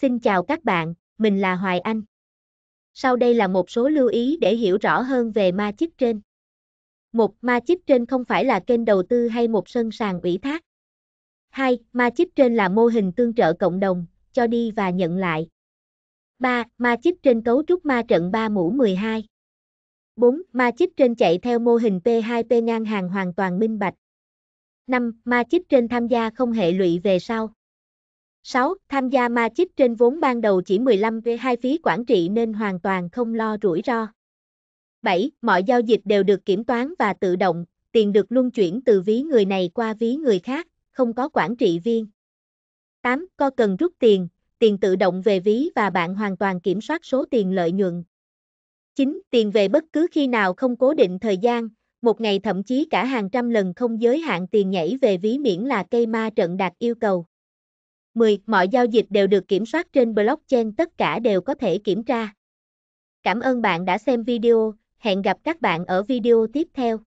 Xin chào các bạn, mình là Hoài Anh. Sau đây là một số lưu ý để hiểu rõ hơn về ma chip trên. Một, ma chip trên không phải là kênh đầu tư hay một sân sàn ủy thác. 2. Ma chip trên là mô hình tương trợ cộng đồng, cho đi và nhận lại. 3. Ma chip trên cấu trúc ma trận 3 mũ 12. 4. Ma chip trên chạy theo mô hình P2P ngang hàng hoàn toàn minh bạch. 5. Ma chip trên tham gia không hệ lụy về sau. 6. Tham gia ma chip trên vốn ban đầu chỉ 15 v 2 phí quản trị nên hoàn toàn không lo rủi ro. 7. Mọi giao dịch đều được kiểm toán và tự động, tiền được luân chuyển từ ví người này qua ví người khác, không có quản trị viên. 8. Co cần rút tiền, tiền tự động về ví và bạn hoàn toàn kiểm soát số tiền lợi nhuận. 9. Tiền về bất cứ khi nào không cố định thời gian, một ngày thậm chí cả hàng trăm lần không giới hạn tiền nhảy về ví miễn là cây ma trận đạt yêu cầu. 10. Mọi giao dịch đều được kiểm soát trên blockchain tất cả đều có thể kiểm tra. Cảm ơn bạn đã xem video, hẹn gặp các bạn ở video tiếp theo.